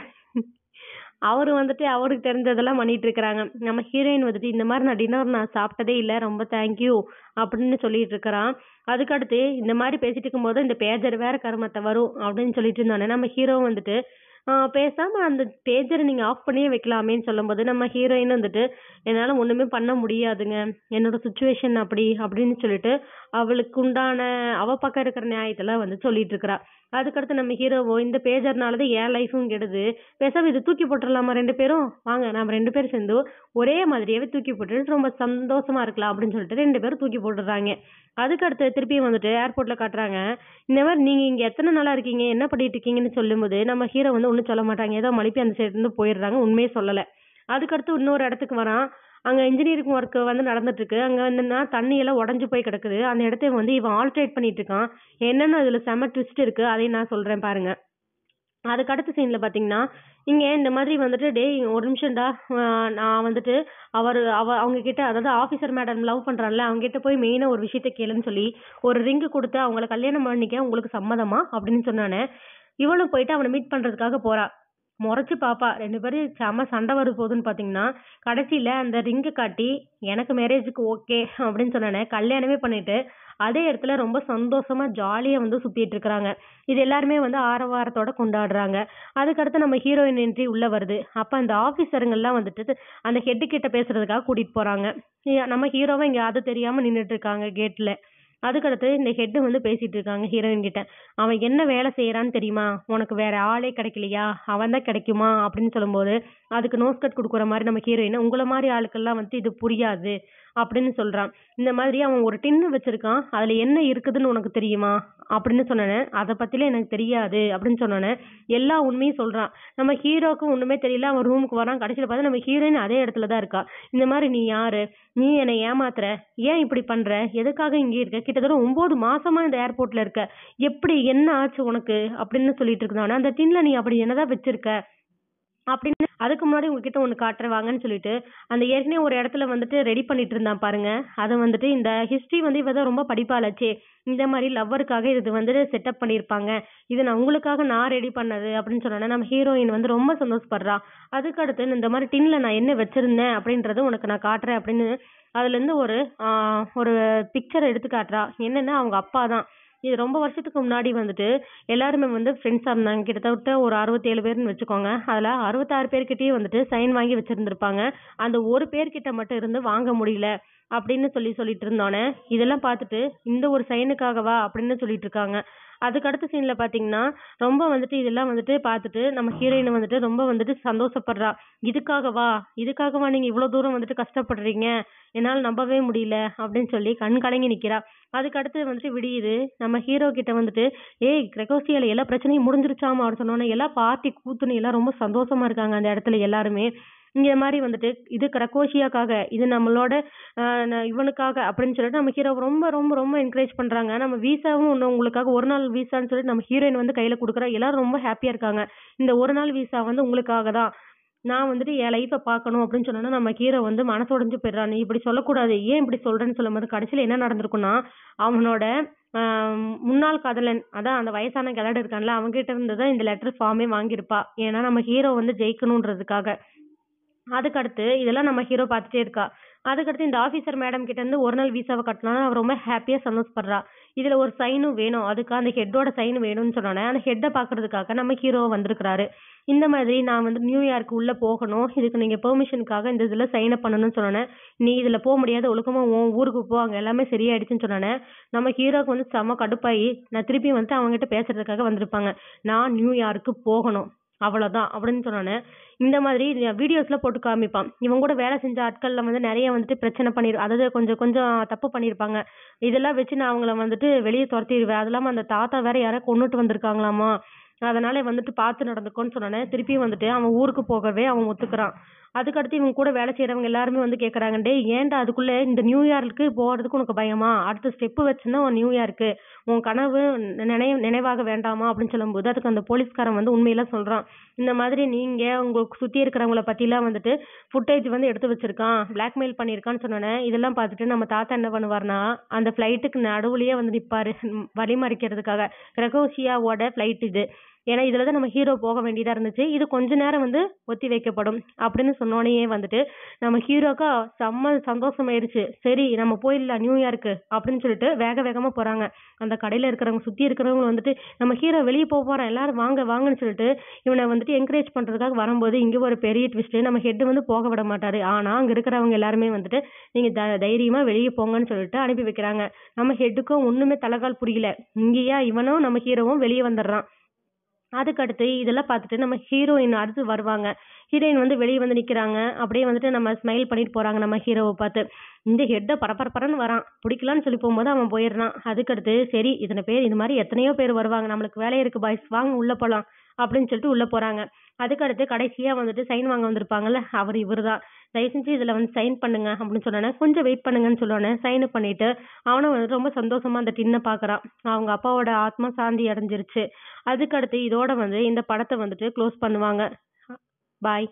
அவரு வந்துட்டு அவருக்கு தெரிஞ்சதெல்லாம் பண்ணிட்டு இருக்கிறாங்க நம்ம ஹீரோயின் வந்துட்டு இந்த மாதிரி நான் டின்னர் நான் சாப்பிட்டதே இல்லை ரொம்ப தேங்க்யூ அப்படின்னு சொல்லிட்டு இருக்கிறான் அதுக்கடுத்து இந்த மாதிரி பேசிட்டு இருக்கும்போது இந்த பேஜர் வேற கருமத்தை வரும் அப்படின்னு சொல்லிட்டு இருந்தோன்னே நம்ம ஹீரோ வந்துட்டு ஆஹ் பேசாம அந்த pager அ நீங்க off பண்ணியே வைக்கலாமேன்னு சொல்லும்போது நம்ம heroine வந்துட்டு என்னால ஒண்ணுமே பண்ண முடியாதுங்க என்னோட situation அப்படி அப்படின்னு சொல்லிட்டு அவளுக்கு உண்டான அவ பக்கம் இருக்கிற நியாயத்துல வந்து சொல்லிட்டு இருக்கிறா அதுக்கடுத்து நம்ம hero வோ இந்த pager தான் என் life உம் கெடுது பேசாம இது தூக்கி போட்டுடலாமா ரெண்டு பேரும் வாங்க நம்ம ரெண்டு பேரும் சேர்ந்து ஒரே மாதிரியாவே தூக்கி போட்டுட்டு ரொம்ப சந்தோஷமா இருக்கலாம் அப்படின்னு சொல்லிட்டு ரெண்டு பேரும் தூக்கி போட்டுறாங்க அதுக்கு அடுத்து திருப்பியும் வந்துட்டு ஏர்போர்ட்டில் காட்டுறாங்க இந்த மாதிரி நீங்கள் இங்கே எத்தனை நாளாக இருக்கீங்க என்ன பண்ணிட்டு இருக்கீங்கன்னு சொல்லும்போது நம்ம ஹீரோ வந்து ஒன்றும் சொல்ல மாட்டாங்க ஏதோ மலிப்பி அந்த இருந்து போயிடுறாங்க உண்மையே சொல்லலை அதுக்கடுத்து இன்னொரு இடத்துக்கு வரான் அங்கே இன்ஜினியரிங் ஒர்க் வந்து நடந்துட்டுருக்கு அங்கே என்னென்னா தண்ணியெல்லாம் உடஞ்சி போய் கிடக்குது அந்த இடத்த வந்து இவன் ஆல்ட்ரேட் பண்ணிகிட்டு இருக்கான் என்னென்ன அதில் செம ட்விஸ்ட் இருக்குது அதையும் நான் சொல்கிறேன் பாருங்கள் அதுக்கு அடுத்த சீன்ல பாத்தீங்கன்னா இங்க இந்த மாதிரி வந்துட்டு டேய் ஒரு நிமிஷம்டா நான் வந்துட்டு அவர் அவ அவங்க கிட்ட அதாவது ஆஃபீஸர் மேடம் லவ் பண்றான்ல அவங்க கிட்ட போய் மெயினாக ஒரு விஷயத்த கேளுன்னு சொல்லி ஒரு ரிங்கு கொடுத்து அவங்கள கல்யாணம் பண்ணிக்க உங்களுக்கு சம்மதமா அப்படின்னு சொன்னானே இவளும் போயிட்டு அவனை மீட் பண்றதுக்காக போறா முறைச்சு பாப்பா ரெண்டு பேரும் செம சண்டை வர போகுதுன்னு பாத்தீங்கன்னா கடைசியில அந்த ரிங்கை காட்டி எனக்கு மேரேஜுக்கு ஓகே அப்படின்னு சொன்னானே கல்யாணமே பண்ணிட்டு அதே இடத்துல ரொம்ப சந்தோஷமா ஜாலியா வந்து சுத்திட்டு இருக்கிறாங்க இது எல்லாருமே வந்து ஆரவாரத்தோட கொண்டாடுறாங்க அதுக்கடுத்து நம்ம ஹீரோயின் என்ட்ரி உள்ள வருது அப்ப அந்த ஆபீசருங்கெல்லாம் வந்துட்டு அந்த ஹெட் கிட்ட பேசுறதுக்காக கூட்டிட்டு போறாங்க நம்ம ஹீரோவை இங்க அது தெரியாம நின்றுட்டு இருக்காங்க கேட்ல அதுக்கடுத்து இந்த ஹெட்டு வந்து பேசிட்டு இருக்காங்க ஹீரோயின் கிட்ட அவன் என்ன வேலை செய்யறான்னு தெரியுமா உனக்கு வேற ஆளே கிடைக்கலையா அவன் தான் கிடைக்குமா அப்படின்னு சொல்லும்போது அதுக்கு நோஸ்கட் கொடுக்குற மாதிரி நம்ம ஹீரோயின் உங்களை மாதிரி ஆளுக்கெல்லாம் வந்து இது புரியாது அப்படின்னு சொல்கிறான் இந்த மாதிரி அவன் ஒரு டின்னு வச்சுருக்கான் அதில் என்ன இருக்குதுன்னு உனக்கு தெரியுமா அப்படின்னு சொன்னேன் அதை பற்றிலாம் எனக்கு தெரியாது அப்படின்னு சொன்னோன்னே எல்லா உண்மையும் சொல்கிறான் நம்ம ஹீரோக்கு ஒன்றுமே தெரியல அவன் ரூமுக்கு வரான் கடைசியில் பார்த்தா நம்ம ஹீரோயின் அதே இடத்துல தான் இருக்கா இந்த மாதிரி நீ யார் நீ என்னை ஏமாத்துற ஏன் இப்படி பண்ணுற எதுக்காக இங்கே இருக்க கிட்டத்தட்ட ஒம்பது மாதமாக இந்த ஏர்போர்ட்டில் இருக்க எப்படி என்ன ஆச்சு உனக்கு அப்படின்னு சொல்லிட்டு இருந்தானே அந்த டின்னில் நீ அப்படி என்னதான் வச்சுருக்க அப்படின்னு அதுக்கு முன்னாடி உங்ககிட்ட ஒன்று காட்டுறேன் வாங்கன்னு சொல்லிட்டு அந்த ஏற்கனவே ஒரு இடத்துல வந்துட்டு ரெடி பண்ணிட்டு இருந்தான் பாருங்க அதை வந்துட்டு இந்த ஹிஸ்ட்ரி வந்து இவ தான் ரொம்ப படிப்பாளாச்சே இந்த மாதிரி லவ்வருக்காக இது வந்துட்டு செட்டப் பண்ணியிருப்பாங்க இதை நான் உங்களுக்காக நான் ரெடி பண்ணது அப்படின்னு சொன்னோன்னா நம்ம ஹீரோயின் வந்து ரொம்ப சந்தோஷப்படுறா அதுக்கடுத்து இந்த மாதிரி டின்ல நான் என்ன வச்சிருந்தேன் அப்படின்றத உனக்கு நான் காட்டுறேன் அப்படின்னு அதுலேருந்து ஒரு ஒரு பிக்சர் எடுத்து காட்டுறா என்னன்னா அவங்க அப்பா தான் இது ரொம்ப வருஷத்துக்கு முன்னாடி வந்துட்டு எல்லாருமே வந்து ஃப்ரெண்ட்ஸாக இருந்தாங்க கிட்டத்தட்ட ஒரு அறுபத்தேழு பேர்னு வச்சுக்கோங்க அதில் அறுபத்தாறு பேர்கிட்டயே வந்துட்டு சைன் வாங்கி வச்சுருந்துருப்பாங்க அந்த ஒரு பேர்கிட்ட மட்டும் இருந்து வாங்க முடியல அப்படின்னு சொல்லி சொல்லிட்டு இருந்தோன்னே இதெல்லாம் பார்த்துட்டு இந்த ஒரு சைனுக்காகவா அப்படின்னு சொல்லிட்டு இருக்காங்க அதுக்கு அடுத்த scene ல பாத்தீங்கன்னா ரொம்ப வந்துட்டு இதெல்லாம் வந்துட்டு பாத்துட்டு நம்ம heroine வந்துட்டு ரொம்ப வந்துட்டு சந்தோஷப்படுறா இதுக்காகவா இதுக்காகவா நீங்க இவ்வளவு தூரம் வந்துட்டு கஷ்டப்படுறீங்க என்னால நம்பவே முடியல அப்படின்னு சொல்லி கண் கலங்கி நிக்கிறா அதுக்கு அடுத்து வந்துட்டு விடியுது நம்ம hero கிட்ட வந்துட்டு ஏய் கிரகோசியால எல்லா பிரச்சனையும் முடிஞ்சிருச்சாமா அப்படின்னு சொன்னோன்னே எல்லாம் எல்லா party கூத்துன்னு எல்லாம் ரொம்ப சந்தோஷமா இருக்காங்க அந்த இடத்துல எல்லாருமே இங்கே மாதிரி வந்துட்டு இது கரகோஷியாக்காக இது நம்மளோட இவனுக்காக அப்படின்னு சொல்லிட்டு நம்ம ஹீரோ ரொம்ப ரொம்ப ரொம்ப என்கரேஜ் பண்றாங்க நம்ம வீசாவும் ஒன்று உங்களுக்காக ஒரு நாள் வீசான்னு சொல்லிட்டு நம்ம ஹீரோயின் வந்து கையில கொடுக்குறா எல்லாரும் ரொம்ப ஹாப்பியாக இருக்காங்க இந்த ஒரு நாள் வீசா வந்து உங்களுக்காக தான் நான் வந்துட்டு என் லைஃப்பை பார்க்கணும் அப்படின்னு சொன்னோன்னா நம்ம ஹீரோ வந்து மனசு உடஞ்சு போயிடுறான் நீ இப்படி சொல்லக்கூடாது ஏன் இப்படி சொல்கிறேன்னு சொல்லும்போது கடைசியில் என்ன நடந்திருக்குன்னா அவனோட முன்னாள் காதலன் அதான் அந்த வயசான கிழடு இருக்கான்ல அவங்ககிட்ட இருந்து தான் இந்த லெட்டர் ஃபார்மே வாங்கியிருப்பா ஏன்னா நம்ம ஹீரோ வந்து ஜெயிக்கணுன்றதுக்காக அதுக்கடுத்து இதெல்லாம் நம்ம ஹீரோ பார்த்துட்டே இருக்கா அதுக்கடுத்து இந்த ஆஃபீஸர் மேடம் கிட்ட இருந்து ஒரு நாள் வீசாவை கட்டலாம்னு அவ ரொம்ப ஹாப்பியாக சந்தோஷப்படுறா இதில் ஒரு சைனும் வேணும் அதுக்கு அந்த ஹெட்டோட சைன் வேணும்னு சொன்னோன்னே அந்த ஹெட்டை பார்க்குறதுக்காக நம்ம ஹீரோவை வந்திருக்கிறாரு இந்த மாதிரி நான் வந்து நியூயார்க்கு உள்ளே போகணும் இதுக்கு நீங்கள் பெர்மிஷனுக்காக இந்த இதில் சைனை பண்ணணும்னு சொன்னோன்னே நீ இதில் போக முடியாத ஒழுக்கமாக உன் ஊருக்கு போ அங்கே எல்லாமே சரியாயிடுச்சுன்னு சொன்னோன்னே நம்ம ஹீரோவுக்கு வந்து செம கடுப்பாயி நான் திருப்பி வந்து அவங்ககிட்ட பேசுறதுக்காக வந்திருப்பாங்க நான் நியூயார்க்கு போகணும் அவ்வளோதான் அப்படின்னு சொன்னோன்னே இந்த மாதிரி வீடியோஸில் போட்டு காமிப்பான் இவன் கூட வேலை செஞ்ச ஆட்கள்ல வந்து நிறைய வந்துட்டு பிரச்சனை பண்ணிரு அதாவது கொஞ்சம் கொஞ்சம் தப்பு பண்ணியிருப்பாங்க இதெல்லாம் வச்சு நான் அவங்கள வந்துட்டு வெளியே துரத்திடுவேன் அது இல்லாமல் அந்த தாத்தா வேற யாரையோ கொன்னுட்டு வந்திருக்காங்களாமா அதனால வந்துட்டு பார்த்து நடந்துக்கோன்னு சொன்னோன்னே திருப்பியும் வந்துட்டு அவன் ஊருக்கு போகவே அவன் ஒத்துக்கிறான் அதுக்கடுத்து இவன் கூட வேலை செய்யறவங்க எல்லாருமே வந்து கேக்குறாங்க டேய் ஏன்டா அதுக்குள்ள இந்த நியூ இயர்க்கு போறதுக்கு உனக்கு பயமா அடுத்த ஸ்டெப்பு வச்சுன்னா உன் நியூ இயர்க்கு உன் கனவு நினை நினைவாக வேண்டாமா அப்படின்னு சொல்லும்போது அதுக்கு அந்த போலீஸ்காரன் வந்து உண்மையில சொல்றான் இந்த மாதிரி நீங்க உங்களுக்கு சுத்தி இருக்கிறவங்கள பற்றிலாம் வந்துட்டு ஃபுட்டேஜ் வந்து எடுத்து வச்சிருக்கான் பிளாக்மெயில் பண்ணியிருக்கான்னு சொன்னோன்னே இதெல்லாம் பார்த்துட்டு நம்ம தாத்தா என்ன பண்ணுவார்னா அந்த ஃப்ளைட்டுக்கு நடுவுலயே வந்து நிப்பாரு வழிமறிக்கிறதுக்காக கிரகோசியாவோட ஃப்ளைட் இது ஏன்னா தான் நம்ம ஹீரோ போக வேண்டியதா இருந்துச்சு இது கொஞ்ச நேரம் வந்து ஒத்தி வைக்கப்படும் அப்படின்னு சொன்னோனையே வந்துட்டு நம்ம ஹீரோக்கு செம்ம சந்தோஷமாயிருச்சு சரி நம்ம போயிடலாம் நியூயார்க்கு அப்படின்னு சொல்லிட்டு வேக வேகமா போறாங்க அந்த கடையில இருக்கிறவங்க சுத்தி இருக்கிறவங்க வந்துட்டு நம்ம ஹீரோ வெளியே போக போறான் எல்லாரும் வாங்க வாங்கன்னு சொல்லிட்டு இவனை வந்துட்டு என்கரேஜ் பண்றதுக்காக வரும்போது இங்க ஒரு பெரிய ட்விஸ்ட் நம்ம ஹெட் வந்து போக விட மாட்டாரு ஆனா அங்க இருக்கிறவங்க எல்லாருமே வந்துட்டு நீங்க தைரியமா வெளியே போங்கன்னு சொல்லிட்டு அனுப்பி வைக்கிறாங்க நம்ம ஹெட்டுக்கும் ஒண்ணுமே தலைகால் புரியல இங்கேயா இவனும் நம்ம ஹீரோவும் வெளியே வந்துடுறான் அதுக்கடுத்து இதெல்லாம் பார்த்துட்டு நம்ம ஹீரோயின் அடுத்து வருவாங்க ஹீரோயின் வந்து வெளியே வந்து நிற்கிறாங்க அப்படியே வந்துட்டு நம்ம ஸ்மைல் பண்ணிட்டு போகிறாங்க நம்ம ஹீரோவை பார்த்து இந்த ஹெட்டை பரபரப்பரன்னு வரான் பிடிக்கலான்னு சொல்லி போகும்போது அவன் போயிடுறான் அதுக்கடுத்து சரி இத்தனை பேர் இது மாதிரி எத்தனையோ பேர் வருவாங்க நம்மளுக்கு வேலை இருக்குது பாய்ஸ் வாங்க உள்ளே போகலாம் அப்படின்னு சொல்லிட்டு உள்ளே போகிறாங்க அதுக்கடுத்து கடைசியாக வந்துட்டு சைன் வாங்க வந்திருப்பாங்கல்ல அவர் இவர் தான் தயவு செஞ்சு இதில் வந்து சைன் பண்ணுங்க அப்படின்னு சொன்னோன்னே கொஞ்சம் வெயிட் பண்ணுங்கன்னு சொன்னோன்னே சைனு பண்ணிவிட்டு அவனும் வந்து ரொம்ப சந்தோஷமாக அந்த டின்னை பார்க்குறான் அவங்க அப்பாவோட ஆத்மா சாந்தி அடைஞ்சிருச்சு அதுக்கடுத்து இதோட வந்து இந்த படத்தை வந்துட்டு க்ளோஸ் பண்ணுவாங்க பாய்